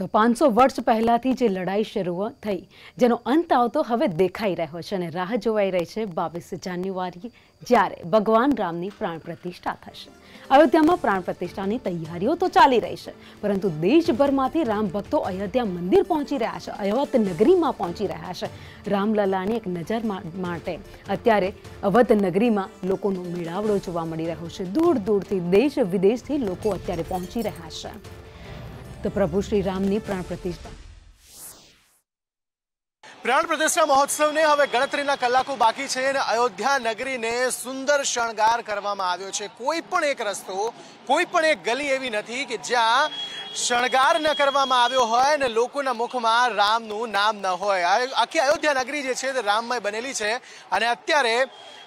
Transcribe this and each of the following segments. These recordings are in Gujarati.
તો પાંચસો વર્ષ પહેલાંથી જે લડાઈ શરૂ થઈ જેનો અંત આવતો હવે દેખાઈ રહ્યો છે અને રાહ જોવાઈ રહી છે બાવીસ જાન્યુઆરી જ્યારે ભગવાન રામની પ્રાણ પ્રતિષ્ઠા થશે અયોધ્યામાં પ્રાણ પ્રતિષ્ઠાની તૈયારીઓ તો ચાલી રહી છે પરંતુ દેશભરમાંથી રામ ભક્તો અયોધ્યા મંદિર પહોંચી રહ્યા છે અયોધ નગરીમાં પહોંચી રહ્યા છે રામલલાની એક નજર માટે અત્યારે અવધ નગરીમાં લોકોનો મેળાવડો જોવા મળી રહ્યો છે દૂર દૂરથી દેશ વિદેશથી લોકો અત્યારે પહોંચી રહ્યા છે તો પ્રભુ શ્રી રામની પ્રાણ પ્રતિષ્ઠા પ્રાણ પ્રતિષ્ઠા મહોત્સવને હવે ગણતરીના કલાકો બાકી છે અને અયોધ્યા નગરીને સુંદર શણગાર કરવામાં આવ્યો છે કોઈ પણ એક રસ્તો કોઈ પણ એક ગલી એવી નથી કે જ્યાં શણગાર ન કરવામાં આવ્યો હોય અને લોકોના મુખમાં રામનું નામ ન હોય આખી અયોધ્યા નગરી જે છે તે રામમય બનેલી છે અને અત્યારે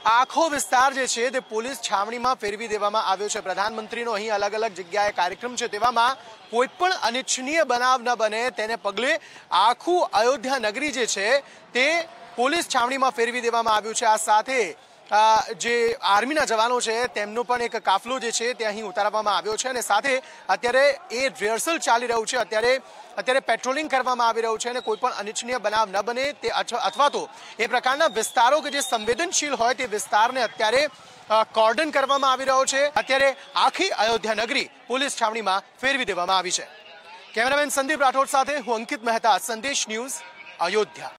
આખો વિસ્તાર જે છે તે પોલીસ છાવણીમાં ફેરવી દેવામાં આવ્યો છે પ્રધાનમંત્રીનો અહીં અલગ અલગ જગ્યાએ કાર્યક્રમ છે તેવામાં કોઈ પણ અનિચ્છનીય બનાવ ન બને તેને પગલે આખું અયોધ્યા નગરી જે છે તે પોલીસ છાવણીમાં ફેરવી દેવામાં આવ્યું છે આ સાથે આ જે આર્મીના जवानों છે તેમનો પણ એક કાફલો જે છે ત્યાં અહીં ઉતારવામાં આવ્યો છે અને સાથે અત્યારે એ ડ્રિલસલ ચાલી રહ્યો છે અત્યારે અત્યારે પેટ્રોલિંગ કરવામાં આવી રહ્યો છે અને કોઈ પણ અનિચ્છનીય બનાવ ન બને તે અથવા તો એ પ્રકારના વિસ્તારો જે સંવેદનશીલ હોય તે વિસ્તારને અત્યારે કોર્ડન કરવામાં આવી રહ્યો છે અત્યારે આખી અયોધ્યા નગરી પોલીસ છાવણીમાં ફેરવી દેવામાં આવી છે કેમેરામેન સંદીપ राठौड़ સાથે હું અંકિત મહેતા સંદેશ ન્યૂઝ આયોધ્યા